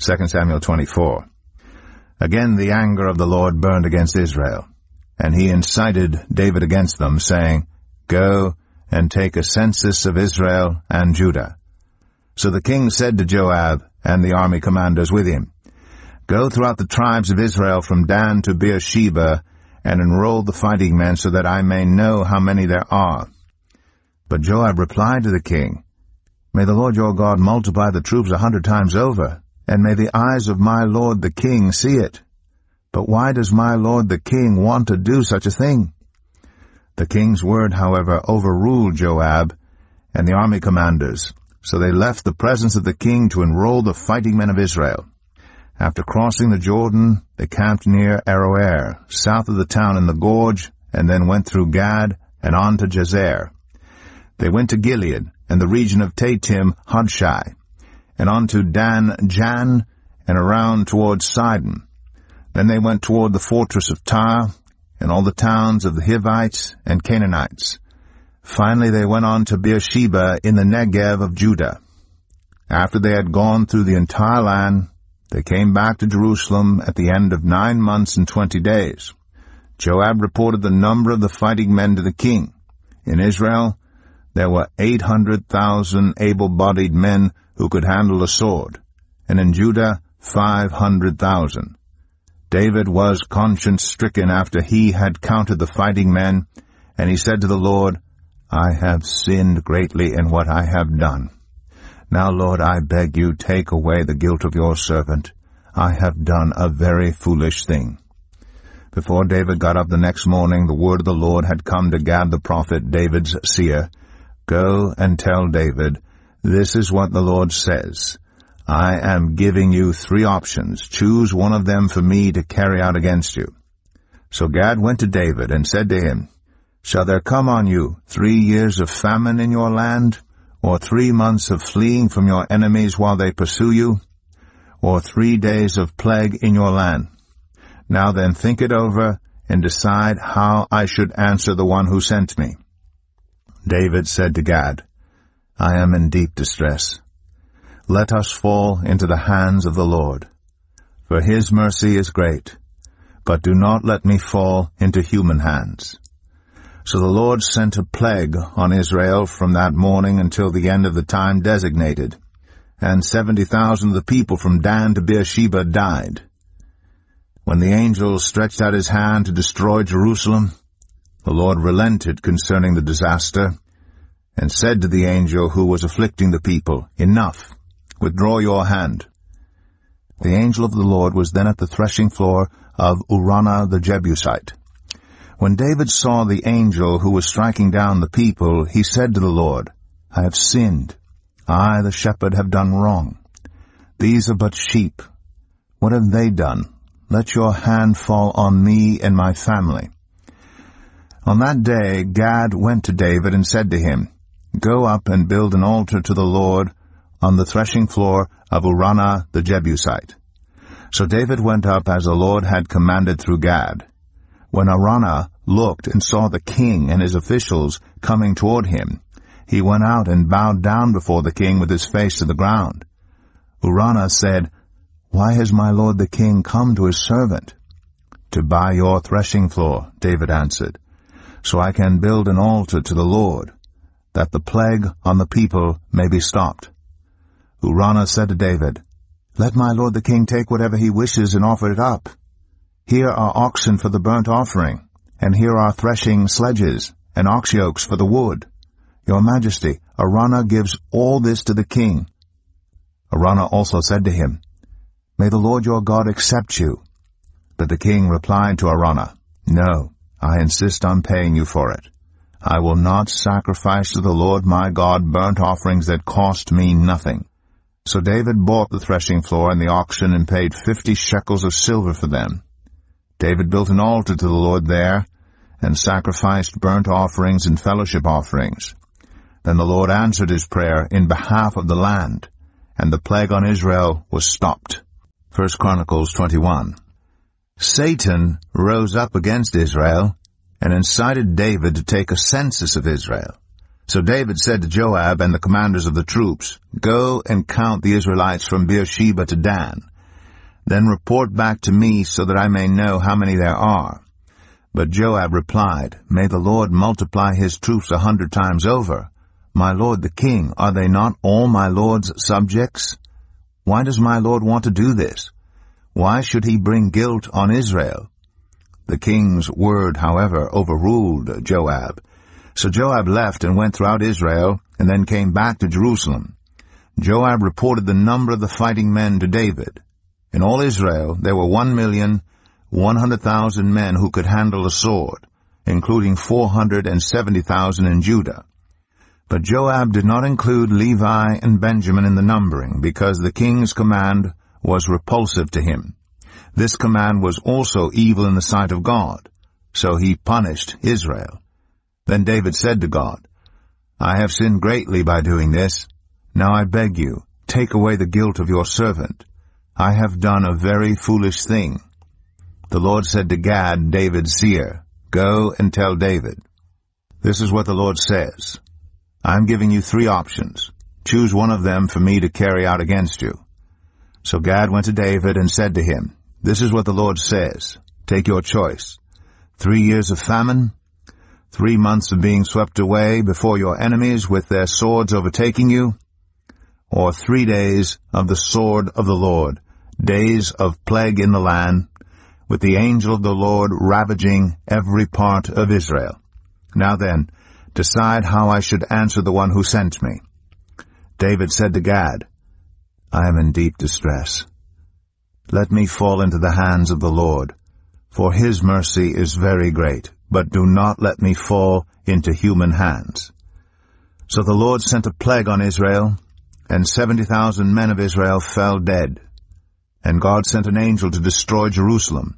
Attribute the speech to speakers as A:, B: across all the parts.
A: 2 Samuel 24. Again the anger of the Lord burned against Israel, and he incited David against them, saying, Go and take a census of Israel and Judah. So the king said to Joab and the army commanders with him, Go throughout the tribes of Israel from Dan to Beersheba, and enroll the fighting men so that I may know how many there are. But Joab replied to the king, May the Lord your God multiply the troops a hundred times over, and may the eyes of my lord the king see it. But why does my lord the king want to do such a thing? The king's word, however, overruled Joab and the army commanders, so they left the presence of the king to enroll the fighting men of Israel. After crossing the Jordan, they camped near Aroer, south of the town in the gorge, and then went through Gad and on to Jazer. They went to Gilead and the region of Tatim, Hodshai, and on to Dan Jan, and around toward Sidon. Then they went toward the fortress of Tyre, and all the towns of the Hivites and Canaanites. Finally they went on to Beersheba in the Negev of Judah. After they had gone through the entire land, they came back to Jerusalem at the end of nine months and twenty days. Joab reported the number of the fighting men to the king. In Israel, there were eight hundred thousand able-bodied men who could handle a sword, and in Judah five hundred thousand. David was conscience-stricken after he had counted the fighting men, and he said to the Lord, I have sinned greatly in what I have done. Now, Lord, I beg you, take away the guilt of your servant. I have done a very foolish thing. Before David got up the next morning, the word of the Lord had come to Gad the prophet, David's seer, Go and tell David, this is what the Lord says. I am giving you three options. Choose one of them for me to carry out against you. So Gad went to David and said to him, Shall there come on you three years of famine in your land, or three months of fleeing from your enemies while they pursue you, or three days of plague in your land? Now then think it over and decide how I should answer the one who sent me. David said to Gad, I am in deep distress. Let us fall into the hands of the Lord. For his mercy is great, but do not let me fall into human hands. So the Lord sent a plague on Israel from that morning until the end of the time designated, and seventy thousand of the people from Dan to Beersheba died. When the angel stretched out his hand to destroy Jerusalem, the Lord relented concerning the disaster, and said to the angel who was afflicting the people, Enough! Withdraw your hand. The angel of the Lord was then at the threshing floor of Urana the Jebusite. When David saw the angel who was striking down the people, he said to the Lord, I have sinned. I, the shepherd, have done wrong. These are but sheep. What have they done? Let your hand fall on me and my family. On that day, Gad went to David and said to him, Go up and build an altar to the Lord on the threshing floor of Urana the Jebusite. So David went up as the Lord had commanded through Gad. When Arana looked and saw the king and his officials coming toward him, he went out and bowed down before the king with his face to the ground. Urana said, Why has my lord the king come to his servant? To buy your threshing floor, David answered, so I can build an altar to the Lord that the plague on the people may be stopped. Urana said to David, Let my lord the king take whatever he wishes and offer it up. Here are oxen for the burnt offering, and here are threshing sledges, and ox yokes for the wood. Your majesty, Arana gives all this to the king. Arana also said to him, May the Lord your God accept you. But the king replied to Arana, No, I insist on paying you for it. I will not sacrifice to the Lord my God burnt offerings that cost me nothing. So David bought the threshing floor and the oxen and paid fifty shekels of silver for them. David built an altar to the Lord there, and sacrificed burnt offerings and fellowship offerings. Then the Lord answered his prayer in behalf of the land, and the plague on Israel was stopped. 1 Chronicles 21 Satan rose up against Israel, and incited David to take a census of Israel. So David said to Joab and the commanders of the troops, Go and count the Israelites from Beersheba to Dan. Then report back to me so that I may know how many there are. But Joab replied, May the Lord multiply his troops a hundred times over. My lord the king, are they not all my lord's subjects? Why does my lord want to do this? Why should he bring guilt on Israel? The king's word, however, overruled Joab. So Joab left and went throughout Israel, and then came back to Jerusalem. Joab reported the number of the fighting men to David. In all Israel, there were one million, one hundred thousand men who could handle a sword, including 470,000 in Judah. But Joab did not include Levi and Benjamin in the numbering, because the king's command was repulsive to him. This command was also evil in the sight of God, so he punished Israel. Then David said to God, I have sinned greatly by doing this. Now I beg you, take away the guilt of your servant. I have done a very foolish thing. The Lord said to Gad, David's seer, Go and tell David. This is what the Lord says. I am giving you three options. Choose one of them for me to carry out against you. So Gad went to David and said to him, this is what the Lord says. Take your choice. Three years of famine, three months of being swept away before your enemies with their swords overtaking you, or three days of the sword of the Lord, days of plague in the land, with the angel of the Lord ravaging every part of Israel. Now then, decide how I should answer the one who sent me. David said to Gad, I am in deep distress. Let me fall into the hands of the Lord, for his mercy is very great, but do not let me fall into human hands. So the Lord sent a plague on Israel, and 70,000 men of Israel fell dead. And God sent an angel to destroy Jerusalem.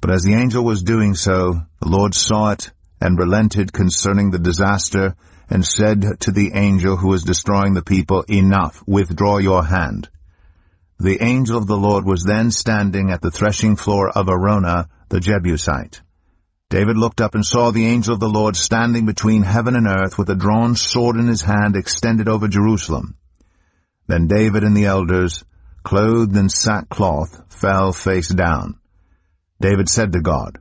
A: But as the angel was doing so, the Lord saw it and relented concerning the disaster and said to the angel who was destroying the people, Enough, withdraw your hand. The angel of the Lord was then standing at the threshing floor of Arona, the Jebusite. David looked up and saw the angel of the Lord standing between heaven and earth with a drawn sword in his hand extended over Jerusalem. Then David and the elders, clothed in sackcloth, fell face down. David said to God,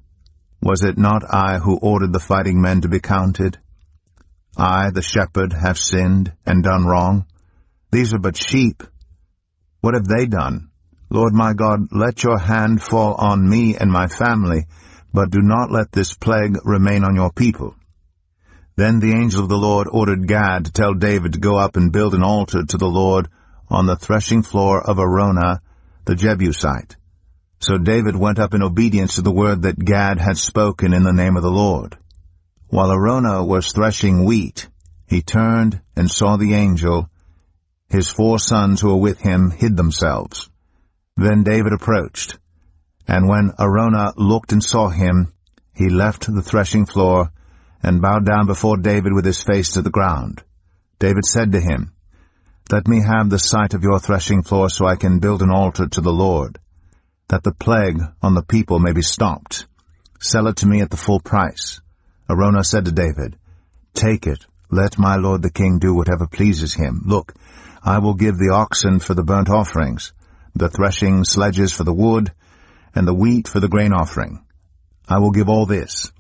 A: Was it not I who ordered the fighting men to be counted? I, the shepherd, have sinned and done wrong. These are but sheep what have they done? Lord my God, let your hand fall on me and my family, but do not let this plague remain on your people. Then the angel of the Lord ordered Gad to tell David to go up and build an altar to the Lord on the threshing floor of Arona, the Jebusite. So David went up in obedience to the word that Gad had spoken in the name of the Lord. While Arona was threshing wheat, he turned and saw the angel, his four sons who were with him hid themselves. Then David approached, and when Arona looked and saw him, he left the threshing floor and bowed down before David with his face to the ground. David said to him, Let me have the sight of your threshing floor so I can build an altar to the Lord, that the plague on the people may be stopped. Sell it to me at the full price. Arona said to David, Take it. Let my lord the king do whatever pleases him. Look, I will give the oxen for the burnt offerings, the threshing sledges for the wood, and the wheat for the grain offering. I will give all this.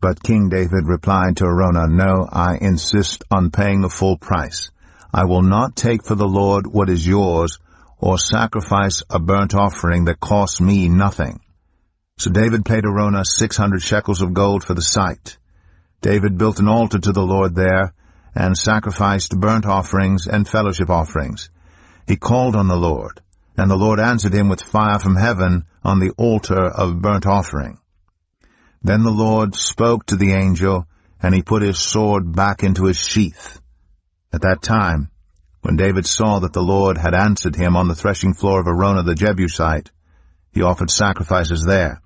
A: But King David replied to Araunah, No, I insist on paying the full price. I will not take for the Lord what is yours, or sacrifice a burnt offering that costs me nothing. So David paid Araunah six hundred shekels of gold for the site. David built an altar to the Lord there, and sacrificed burnt offerings and fellowship offerings. He called on the Lord, and the Lord answered him with fire from heaven on the altar of burnt offering. Then the Lord spoke to the angel, and he put his sword back into his sheath. At that time, when David saw that the Lord had answered him on the threshing floor of Arona the Jebusite, he offered sacrifices there.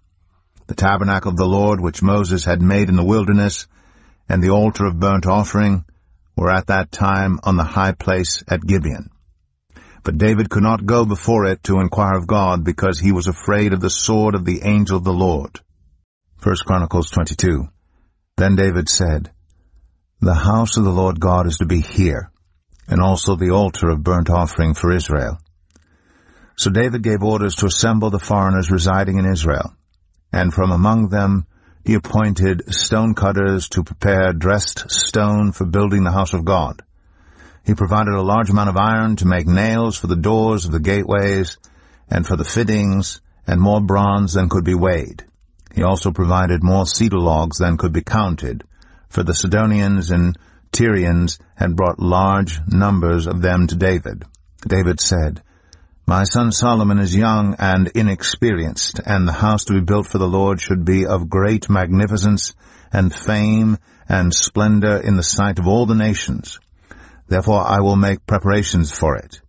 A: The tabernacle of the Lord which Moses had made in the wilderness, and the altar of burnt offering, were at that time on the high place at Gibeon. But David could not go before it to inquire of God because he was afraid of the sword of the angel of the Lord. 1 Chronicles 22. Then David said, The house of the Lord God is to be here, and also the altar of burnt offering for Israel. So David gave orders to assemble the foreigners residing in Israel, and from among them he appointed stonecutters to prepare dressed stone for building the house of God. He provided a large amount of iron to make nails for the doors of the gateways and for the fittings and more bronze than could be weighed. He also provided more cedar logs than could be counted, for the Sidonians and Tyrians had brought large numbers of them to David. David said, my son Solomon is young and inexperienced, and the house to be built for the Lord should be of great magnificence and fame and splendor in the sight of all the nations. Therefore I will make preparations for it.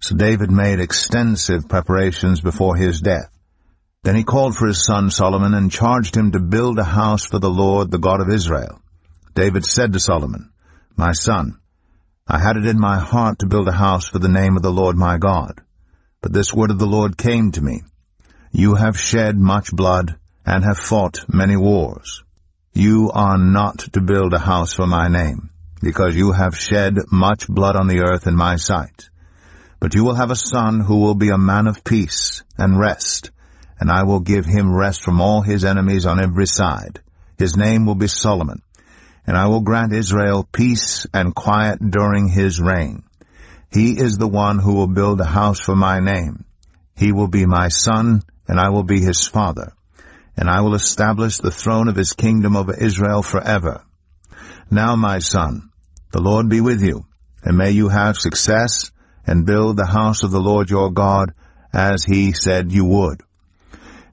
A: So David made extensive preparations before his death. Then he called for his son Solomon and charged him to build a house for the Lord, the God of Israel. David said to Solomon, My son, I had it in my heart to build a house for the name of the Lord my God. But this word of the Lord came to me. You have shed much blood, and have fought many wars. You are not to build a house for my name, because you have shed much blood on the earth in my sight. But you will have a son who will be a man of peace and rest, and I will give him rest from all his enemies on every side. His name will be Solomon, and I will grant Israel peace and quiet during his reign. He is the one who will build a house for my name. He will be my son, and I will be his father. And I will establish the throne of his kingdom over Israel forever. Now, my son, the Lord be with you, and may you have success and build the house of the Lord your God as he said you would.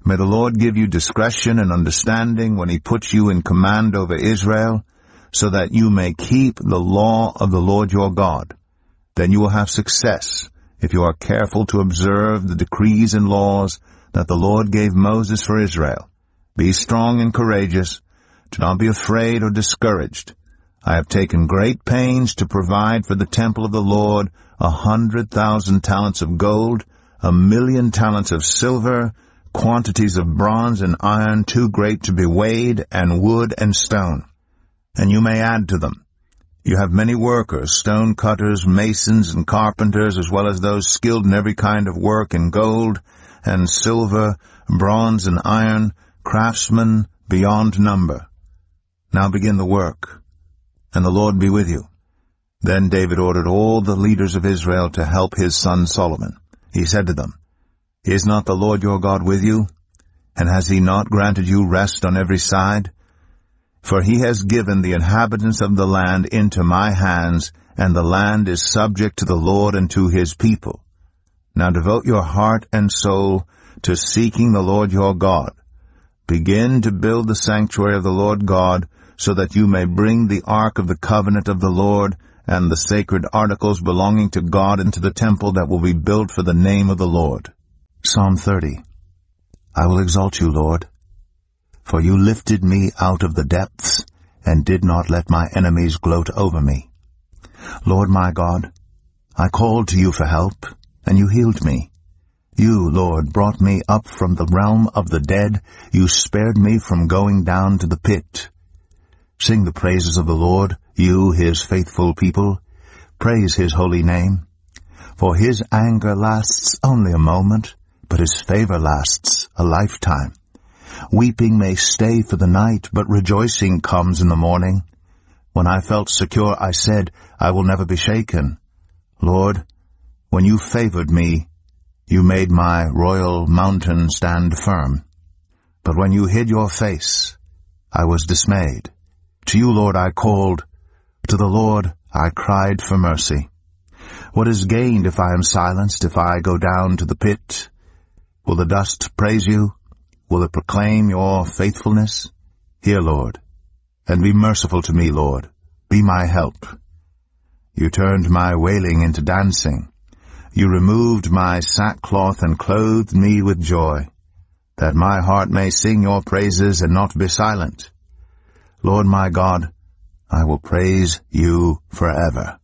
A: May the Lord give you discretion and understanding when he puts you in command over Israel, so that you may keep the law of the Lord your God then you will have success if you are careful to observe the decrees and laws that the Lord gave Moses for Israel. Be strong and courageous. Do not be afraid or discouraged. I have taken great pains to provide for the temple of the Lord a hundred thousand talents of gold, a million talents of silver, quantities of bronze and iron too great to be weighed, and wood and stone. And you may add to them. You have many workers, stone cutters, masons, and carpenters, as well as those skilled in every kind of work in gold and silver, bronze and iron, craftsmen beyond number. Now begin the work, and the Lord be with you. Then David ordered all the leaders of Israel to help his son Solomon. He said to them, Is not the Lord your God with you? And has he not granted you rest on every side? For he has given the inhabitants of the land into my hands, and the land is subject to the Lord and to his people. Now devote your heart and soul to seeking the Lord your God. Begin to build the sanctuary of the Lord God, so that you may bring the ark of the covenant of the Lord and the sacred articles belonging to God into the temple that will be built for the name of the Lord. Psalm 30. I will exalt you, Lord for you lifted me out of the depths and did not let my enemies gloat over me. Lord my God, I called to you for help, and you healed me. You, Lord, brought me up from the realm of the dead. You spared me from going down to the pit. Sing the praises of the Lord, you, his faithful people. Praise his holy name. For his anger lasts only a moment, but his favor lasts a lifetime. Weeping may stay for the night, but rejoicing comes in the morning. When I felt secure, I said, I will never be shaken. Lord, when you favored me, you made my royal mountain stand firm. But when you hid your face, I was dismayed. To you, Lord, I called. To the Lord, I cried for mercy. What is gained if I am silenced, if I go down to the pit? Will the dust praise you? Will it proclaim your faithfulness? Hear, Lord, and be merciful to me, Lord. Be my help. You turned my wailing into dancing. You removed my sackcloth and clothed me with joy, that my heart may sing your praises and not be silent. Lord my God, I will praise you forever.